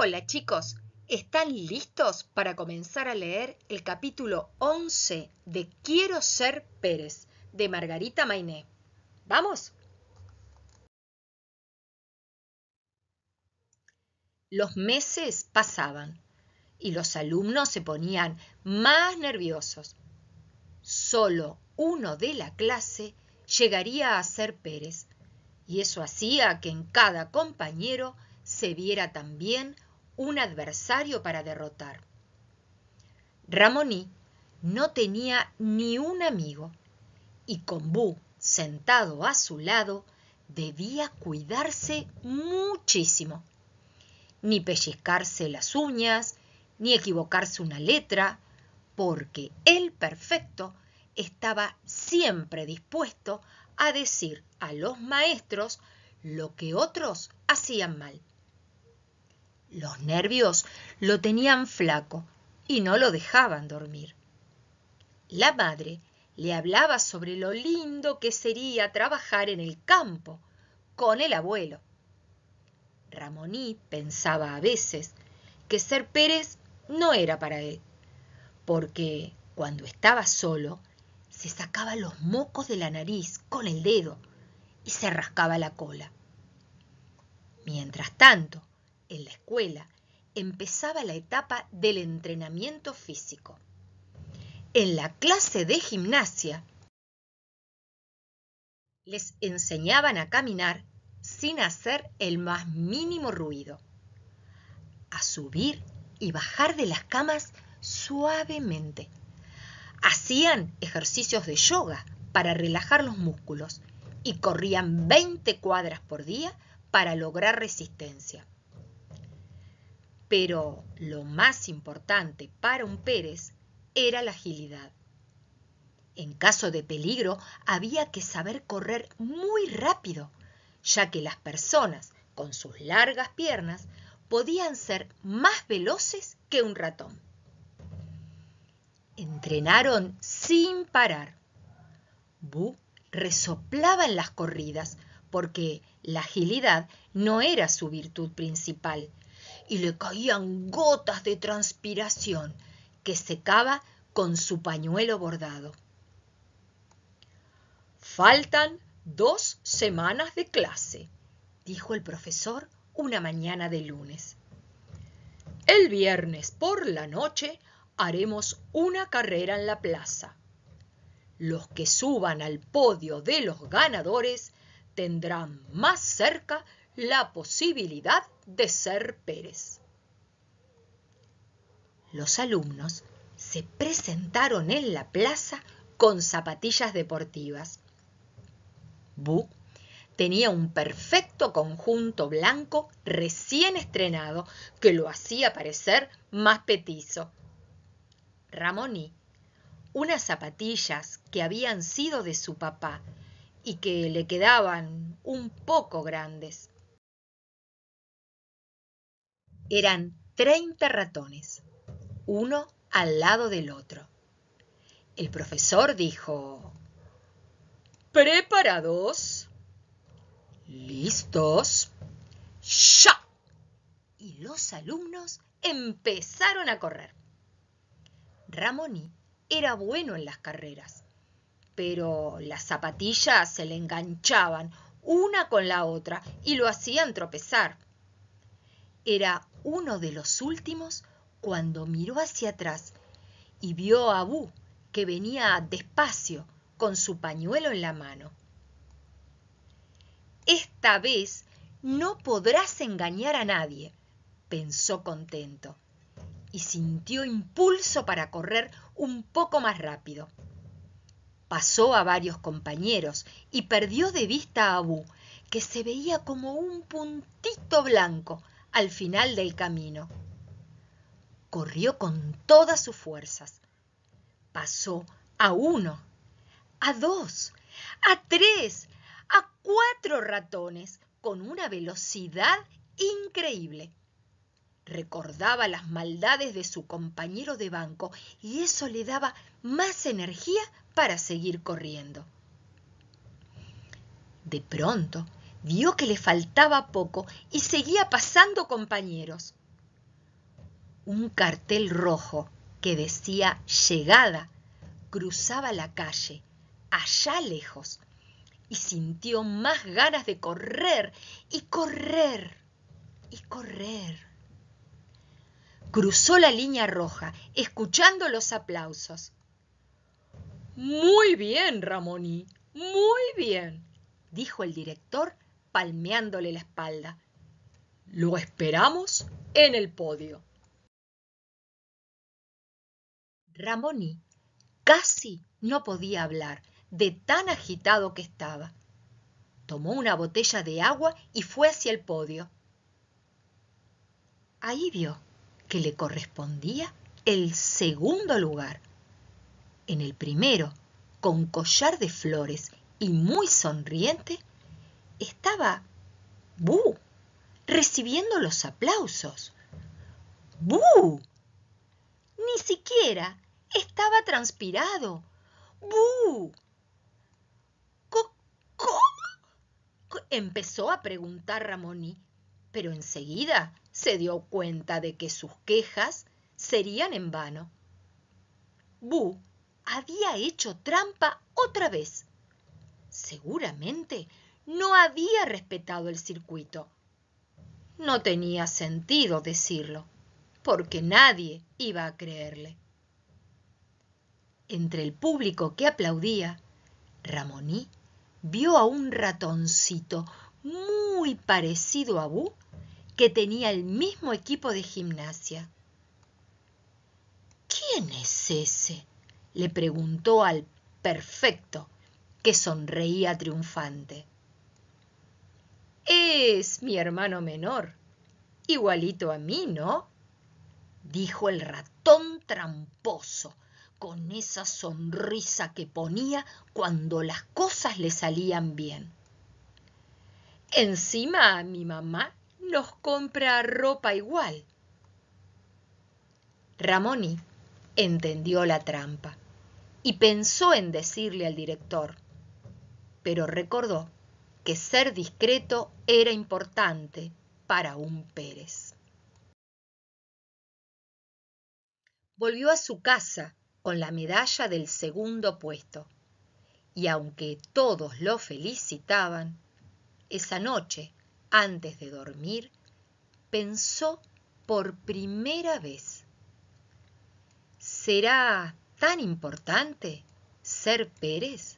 Hola chicos, ¿están listos para comenzar a leer el capítulo 11 de Quiero ser Pérez de Margarita Mainé? ¿Vamos? Los meses pasaban y los alumnos se ponían más nerviosos. Solo uno de la clase llegaría a ser Pérez y eso hacía que en cada compañero se viera también un adversario para derrotar. Ramoní no tenía ni un amigo y con Bu sentado a su lado debía cuidarse muchísimo. Ni pellizcarse las uñas, ni equivocarse una letra, porque el perfecto estaba siempre dispuesto a decir a los maestros lo que otros hacían mal. Los nervios lo tenían flaco y no lo dejaban dormir. La madre le hablaba sobre lo lindo que sería trabajar en el campo con el abuelo. Ramoní pensaba a veces que ser Pérez no era para él, porque cuando estaba solo se sacaba los mocos de la nariz con el dedo y se rascaba la cola. Mientras tanto, en la escuela, empezaba la etapa del entrenamiento físico. En la clase de gimnasia, les enseñaban a caminar sin hacer el más mínimo ruido, a subir y bajar de las camas suavemente. Hacían ejercicios de yoga para relajar los músculos y corrían 20 cuadras por día para lograr resistencia. Pero lo más importante para un Pérez era la agilidad. En caso de peligro había que saber correr muy rápido, ya que las personas con sus largas piernas podían ser más veloces que un ratón. Entrenaron sin parar. Bu resoplaba en las corridas porque la agilidad no era su virtud principal, y le caían gotas de transpiración que secaba con su pañuelo bordado. Faltan dos semanas de clase, dijo el profesor una mañana de lunes. El viernes por la noche haremos una carrera en la plaza. Los que suban al podio de los ganadores tendrán más cerca la posibilidad de ser Pérez. Los alumnos se presentaron en la plaza con zapatillas deportivas. Bu tenía un perfecto conjunto blanco recién estrenado que lo hacía parecer más petizo. Ramoní, unas zapatillas que habían sido de su papá y que le quedaban un poco grandes eran 30 ratones, uno al lado del otro. El profesor dijo, ¿Preparados? ¿Listos? ¡Ya! Y los alumnos empezaron a correr. Ramoní era bueno en las carreras, pero las zapatillas se le enganchaban una con la otra y lo hacían tropezar. Era uno de los últimos cuando miró hacia atrás y vio a Abu, que venía despacio, con su pañuelo en la mano. Esta vez no podrás engañar a nadie, pensó contento, y sintió impulso para correr un poco más rápido. Pasó a varios compañeros y perdió de vista a Abu, que se veía como un puntito blanco al final del camino. Corrió con todas sus fuerzas. Pasó a uno, a dos, a tres, a cuatro ratones con una velocidad increíble. Recordaba las maldades de su compañero de banco y eso le daba más energía para seguir corriendo. De pronto, vio que le faltaba poco y seguía pasando compañeros. Un cartel rojo que decía llegada cruzaba la calle, allá lejos, y sintió más ganas de correr y correr y correr. Cruzó la línea roja, escuchando los aplausos. Muy bien, Ramoní, muy bien, dijo el director palmeándole la espalda. Lo esperamos en el podio. Ramoni casi no podía hablar de tan agitado que estaba. Tomó una botella de agua y fue hacia el podio. Ahí vio que le correspondía el segundo lugar. En el primero, con collar de flores y muy sonriente, estaba Bu recibiendo los aplausos. Bu ni siquiera estaba transpirado. Bu ¿Cómo? empezó a preguntar Ramoni, pero enseguida se dio cuenta de que sus quejas serían en vano. Bu había hecho trampa otra vez. Seguramente no había respetado el circuito. No tenía sentido decirlo, porque nadie iba a creerle. Entre el público que aplaudía, Ramoní vio a un ratoncito muy parecido a Bu que tenía el mismo equipo de gimnasia. ¿Quién es ese? le preguntó al perfecto, que sonreía triunfante. Es mi hermano menor. Igualito a mí, ¿no? dijo el ratón tramposo, con esa sonrisa que ponía cuando las cosas le salían bien. Encima mi mamá nos compra ropa igual. Ramoni entendió la trampa y pensó en decirle al director, pero recordó que ser discreto era importante para un Pérez. Volvió a su casa con la medalla del segundo puesto y aunque todos lo felicitaban, esa noche, antes de dormir, pensó por primera vez, ¿será tan importante ser Pérez?